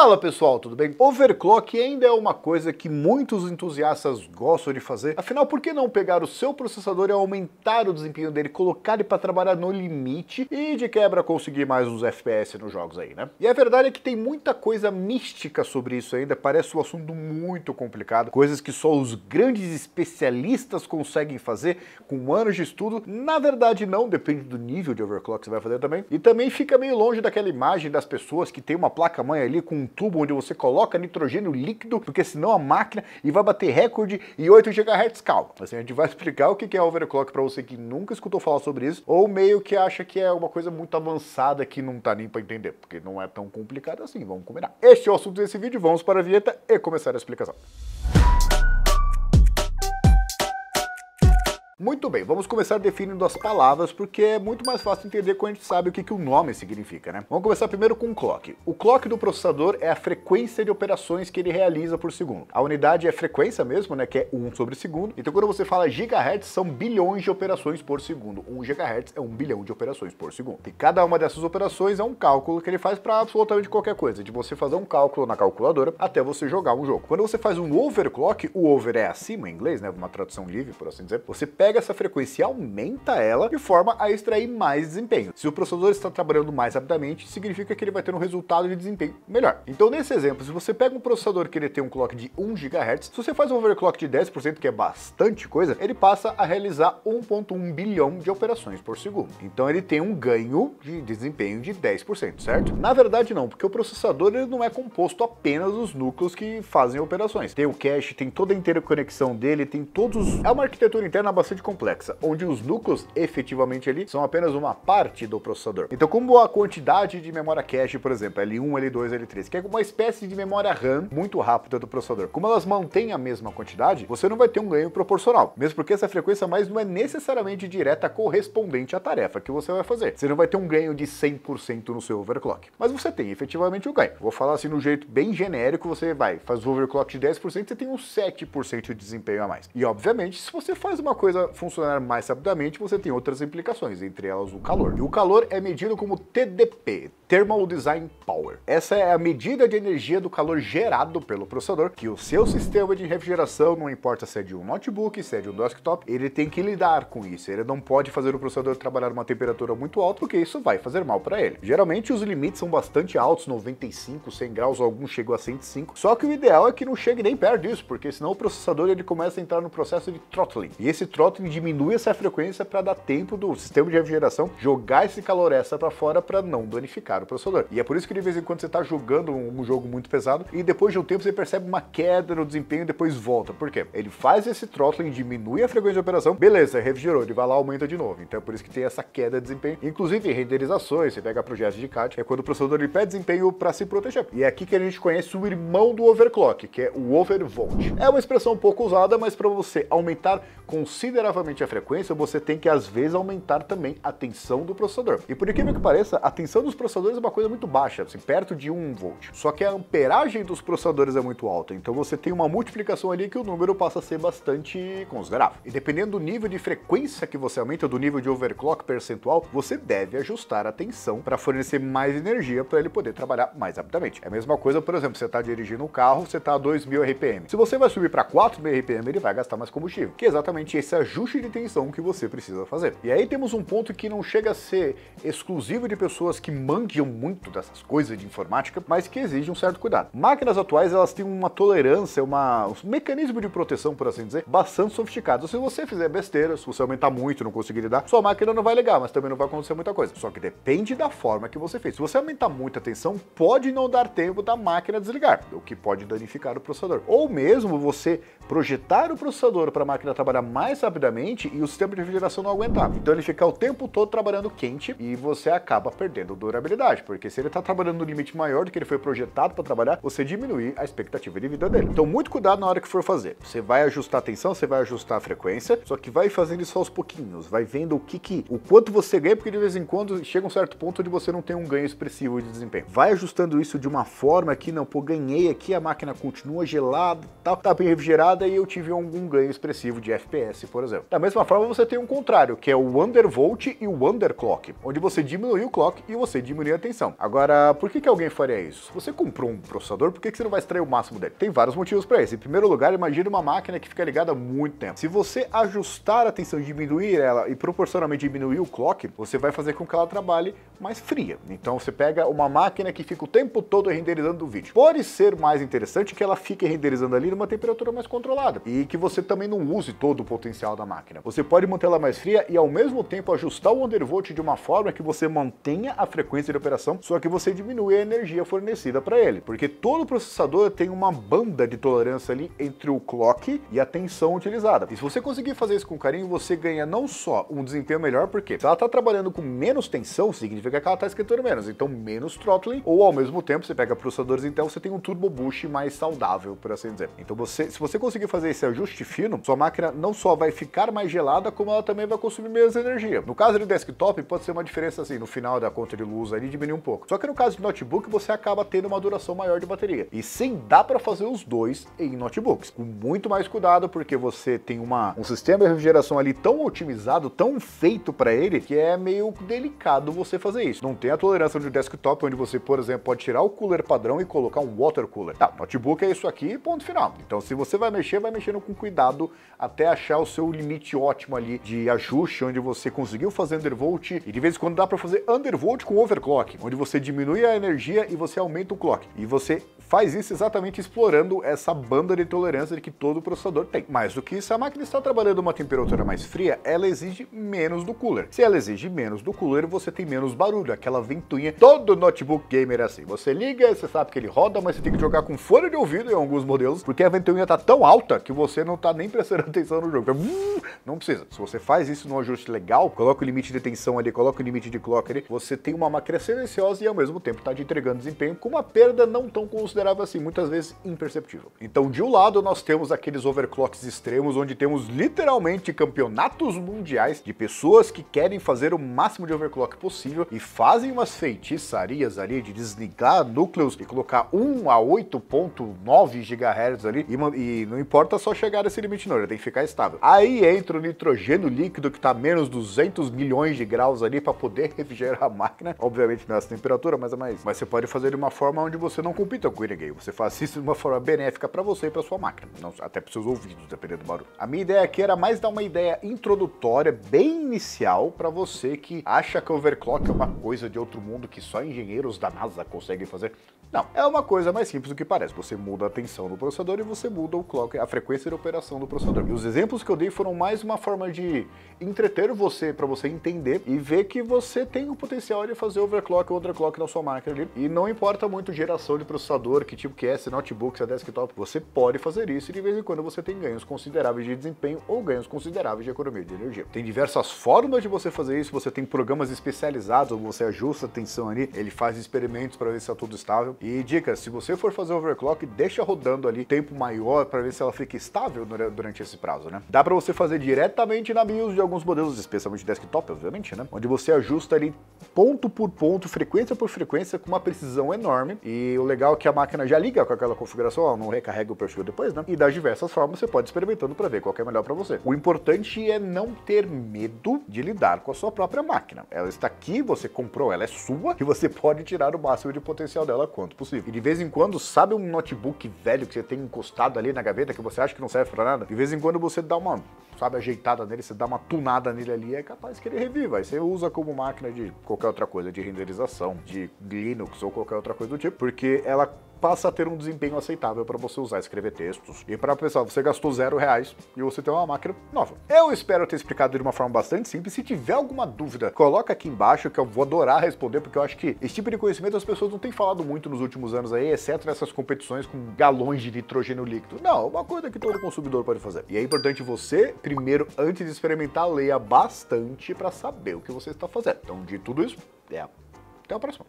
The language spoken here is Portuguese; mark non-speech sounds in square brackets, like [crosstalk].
Fala pessoal, tudo bem? Overclock ainda é uma coisa que muitos entusiastas gostam de fazer. Afinal, por que não pegar o seu processador e aumentar o desempenho dele, colocar ele para trabalhar no limite e de quebra conseguir mais uns FPS nos jogos aí, né? E a verdade é que tem muita coisa mística sobre isso ainda, parece um assunto muito complicado, coisas que só os grandes especialistas conseguem fazer com anos de estudo. Na verdade não, depende do nível de overclock que você vai fazer também. E também fica meio longe daquela imagem das pessoas que tem uma placa mãe ali com tubo onde você coloca nitrogênio líquido, porque senão a máquina e vai bater recorde e 8 GHz calma. Assim, a gente vai [laughs] explicar o que é overclock para você que nunca escutou falar sobre isso, ou meio que acha que é uma coisa muito avançada que não tá nem para entender, porque não é tão complicado assim, vamos combinar. Este é o assunto desse vídeo, vamos para a vinheta e começar a explicação. Muito bem, vamos começar definindo as palavras, porque é muito mais fácil entender quando a gente sabe o que, que o nome significa, né? Vamos começar primeiro com o clock. O clock do processador é a frequência de operações que ele realiza por segundo. A unidade é frequência mesmo, né, que é 1 sobre segundo. Então quando você fala gigahertz, são bilhões de operações por segundo. 1 gigahertz é 1 bilhão de operações por segundo. E cada uma dessas operações é um cálculo que ele faz para absolutamente qualquer coisa, de você fazer um cálculo na calculadora até você jogar um jogo. Quando você faz um overclock, o over é acima em inglês, né, uma tradução livre, por assim dizer, você pega pega essa frequência e aumenta ela de forma a extrair mais desempenho. Se o processador está trabalhando mais rapidamente, significa que ele vai ter um resultado de desempenho melhor. Então, nesse exemplo, se você pega um processador que ele tem um clock de 1 GHz, se você faz um overclock de 10%, que é bastante coisa, ele passa a realizar 1.1 bilhão de operações por segundo. Então, ele tem um ganho de desempenho de 10%, certo? Na verdade, não, porque o processador ele não é composto apenas dos núcleos que fazem operações. Tem o cache, tem toda a interconexão dele, tem todos... É uma arquitetura interna bastante bastante complexa, onde os núcleos efetivamente ali são apenas uma parte do processador. Então como a quantidade de memória cache, por exemplo, L1, L2, L3, que é uma espécie de memória RAM muito rápida do processador, como elas mantêm a mesma quantidade, você não vai ter um ganho proporcional, mesmo porque essa frequência mais não é necessariamente direta correspondente à tarefa que você vai fazer. Você não vai ter um ganho de 100% no seu overclock, mas você tem efetivamente o um ganho. Vou falar assim no jeito bem genérico, você vai, faz o overclock de 10%, você tem um 7% de desempenho a mais. E obviamente, se você faz uma coisa funcionar mais rapidamente, você tem outras implicações, entre elas o calor. E o calor é medido como TDP, Thermal Design Power. Essa é a medida de energia do calor gerado pelo processador que o seu sistema de refrigeração, não importa se é de um notebook, se é de um desktop, ele tem que lidar com isso. Ele não pode fazer o processador trabalhar uma temperatura muito alta porque isso vai fazer mal para ele. Geralmente os limites são bastante altos, 95, 100 graus, alguns chegam a 105. Só que o ideal é que não chegue nem perto disso, porque senão o processador ele começa a entrar no processo de throttling. E esse throttling e diminui essa frequência para dar tempo do sistema de refrigeração jogar esse calor extra para fora para não danificar o processador. E é por isso que de vez em quando você está jogando um, jogo muito pesado e depois de um tempo você percebe uma queda no desempenho e depois volta. Por quê? Ele faz esse throttling, diminui a frequência de operação, beleza, refrigerou, ele vai lá aumenta de novo. Então é por isso que tem essa queda de desempenho. Inclusive renderizações, você pega projetos de CAD, é quando o processador ele desempenho para se proteger. E é aqui que a gente conhece o irmão do overclock, que é o overvolt. É uma expressão pouco usada, mas para você aumentar consideravelmente agradavelmente a frequência, você tem que às vezes aumentar também a tensão do processador. E por incrível que pareça, a tensão dos processadores é uma coisa muito baixa, assim, perto de 1 volt. Só que a amperagem dos processadores é muito alta, então você tem uma multiplicação ali que o número passa a ser bastante considerável. E dependendo do nível de frequência que você aumenta, do nível de overclock percentual, você deve ajustar a tensão para fornecer mais energia para ele poder trabalhar mais rapidamente. É a mesma coisa, por exemplo, você está dirigindo um carro, você está a 2.000 RPM. Se você vai subir para 4.000 RPM, ele vai gastar mais combustível, que é exatamente esse ajuste ajuste de tensão que você precisa fazer. E aí temos um ponto que não chega a ser exclusivo de pessoas que manguiam muito dessas coisas de informática, mas que exige um certo cuidado. Máquinas atuais, elas têm uma tolerância, uma, um mecanismo de proteção, por assim dizer, bastante sofisticado. Se você fizer besteira, se você aumentar muito não conseguir lidar, sua máquina não vai ligar, mas também não vai acontecer muita coisa. Só que depende da forma que você fez. Se você aumentar muito a tensão, pode não dar tempo da máquina desligar, o que pode danificar o processador. Ou mesmo você projetar o processador para a máquina trabalhar mais rapidamente rapidamente e o sistema de refrigeração não aguentava. Então ele fica o tempo todo trabalhando quente e você acaba perdendo durabilidade, porque se ele está trabalhando no limite maior do que ele foi projetado para trabalhar, você diminui a expectativa de vida dele. Então muito cuidado na hora que for fazer. Você vai ajustar a tensão, você vai ajustar a frequência, só que vai fazendo isso aos pouquinhos, vai vendo o que que, o quanto você ganha, porque de vez em quando chega um certo ponto onde você não tem um ganho expressivo de desempenho. Vai ajustando isso de uma forma que não, pô, ganhei aqui, a máquina continua gelada, tá, tá bem refrigerada e eu tive algum ganho expressivo de FPS, por exemplo coisa. Da mesma forma, você tem um contrário, que é o undervolt e o underclock, onde você diminui o clock e você diminui a tensão. Agora, por que, que alguém faria isso? você comprou um processador, por que, que você não vai extrair o máximo dele? Tem vários motivos para isso. Em primeiro lugar, imagine uma máquina que fica ligada muito tempo. Se você ajustar a tensão, diminuir ela e proporcionalmente diminuir o clock, você vai fazer com que ela trabalhe mais fria. Então você pega uma máquina que fica o tempo todo renderizando o vídeo. Pode ser mais interessante que ela fique renderizando ali numa temperatura mais controlada e que você também não use todo o potencial da máquina. Você pode mantê-la mais fria e ao mesmo tempo ajustar o undervolt de uma forma que você mantenha a frequência de operação, só que você diminui a energia fornecida para ele, porque todo processador tem uma banda de tolerância ali entre o clock e a tensão utilizada. E se você conseguir fazer isso com carinho, você ganha não só um desempenho melhor, porque se ela está trabalhando com menos tensão, significa significa que ela está esquentando menos, então menos throttling, ou ao mesmo tempo, você pega processadores Intel, você tem um turbo boost mais saudável, por assim dizer. Então você, se você conseguir fazer esse ajuste fino, sua máquina não só vai ficar mais gelada, como ela também vai consumir menos energia. No caso de desktop, pode ser uma diferença assim, no final da conta de luz ali diminui um pouco. Só que no caso de notebook, você acaba tendo uma duração maior de bateria. E sim, dá para fazer os dois em notebooks, com muito mais cuidado, porque você tem uma, um sistema de refrigeração ali tão otimizado, tão feito para ele, que é meio delicado você fazer fazer isso. Não tem a tolerância de desktop onde você, por exemplo, pode tirar o cooler padrão e colocar um water cooler. Tá, notebook é isso aqui, ponto final. Então se você vai mexer, vai mexendo com cuidado até achar o seu limite ótimo ali de ajuste, onde você conseguiu fazer undervolt e de vez em quando dá para fazer undervolt com overclock, onde você diminui a energia e você aumenta o clock. E você faz isso exatamente explorando essa banda de tolerância que todo processador tem. Mais do que isso, a máquina está trabalhando uma temperatura mais fria, ela exige menos do cooler. Se ela exige menos do cooler, você tem menos barulho, aquela ventoinha. Todo notebook gamer é assim. Você liga, você sabe que ele roda, mas você tem que jogar com fone de ouvido em alguns modelos, porque a ventoinha tá tão alta que você não tá nem prestando [laughs] atenção no jogo. Hum, não precisa. Se você faz isso num ajuste legal, coloca o limite de tensão ali, coloca o limite de clock ali, você tem uma máquina silenciosa e ao mesmo tempo tá te entregando desempenho com uma perda não tão considerável assim, muitas vezes imperceptível. Então, de um lado, nós temos aqueles overclocks extremos, onde temos literalmente campeonatos mundiais de pessoas que querem fazer o máximo de overclock possível e e fazem umas feitiçarias ali de desligar núcleos e colocar 1 a 8.9 GHz ali e, e, não importa só chegar nesse limite não, ele tem que ficar estável. Aí entra o nitrogênio líquido que está a menos 200 milhões de graus ali para poder [laughs] refrigerar a máquina, obviamente nessa é temperatura, mas é mais. Mas você pode fazer de uma forma onde você não compita com o Game, você faz isso de uma forma benéfica para você e para sua máquina, não, até para seus ouvidos, dependendo do barulho. A minha ideia aqui era mais dar uma ideia introdutória, bem inicial para você que acha que overclock é uma coisa de outro mundo que só engenheiros da NASA conseguem fazer. Não, é uma coisa mais simples do que parece. Você muda a tensão do processador e você muda o clock, a frequência de operação do processador. E os exemplos que eu dei foram mais uma forma de entreter você para você entender e ver que você tem o potencial de fazer overclock ou underclock na sua máquina ali. E não importa muito geração de processador, que tipo que é, se notebook, se é desktop, você pode fazer isso e de vez em quando você tem ganhos consideráveis de desempenho ou ganhos consideráveis de economia de energia. Tem diversas formas de você fazer isso, você tem programas especializados onde você ajusta a tensão ali, ele faz experimentos para ver se está tudo estável. E dica, se você for fazer overclock, deixa rodando ali tempo maior para ver se ela fica estável durante esse prazo, né? Dá para você fazer diretamente na BIOS de alguns modelos, especialmente desktop, obviamente, né? Onde você ajusta ali ponto por ponto, frequência por frequência, com uma precisão enorme. E o legal é que a máquina já liga com aquela configuração, ela não recarrega o perfil depois, né? E das diversas formas você pode experimentando para ver qual é melhor para você. O importante é não ter medo de lidar com a sua própria máquina. Ela está aqui, você comprou, ela é sua e você pode tirar o máximo de potencial dela quando quanto possível. E de vez em quando, sabe um notebook velho que você tem encostado ali na gaveta que você acha que não serve para nada? De vez em quando você dá uma sabe, ajeitada nele, você dá uma tunada nele ali, é capaz que ele reviva. Aí você usa como máquina de qualquer outra coisa, de renderização, de Linux ou qualquer outra coisa do tipo, porque ela passa a ter um desempenho aceitável para você usar, escrever textos. E para pensar, você gastou zero reais e você tem uma máquina nova. Eu espero ter explicado de uma forma bastante simples. Se tiver alguma dúvida, coloca aqui embaixo que eu vou adorar responder, porque eu acho que esse tipo de conhecimento as pessoas não têm falado muito nos últimos anos aí, exceto nessas competições com galões de nitrogênio líquido. Não, é uma coisa que todo consumidor pode fazer. E é importante você primeiro, antes de experimentar, leia bastante para saber o que você está fazendo. Então, de tudo isso, é. até a próxima.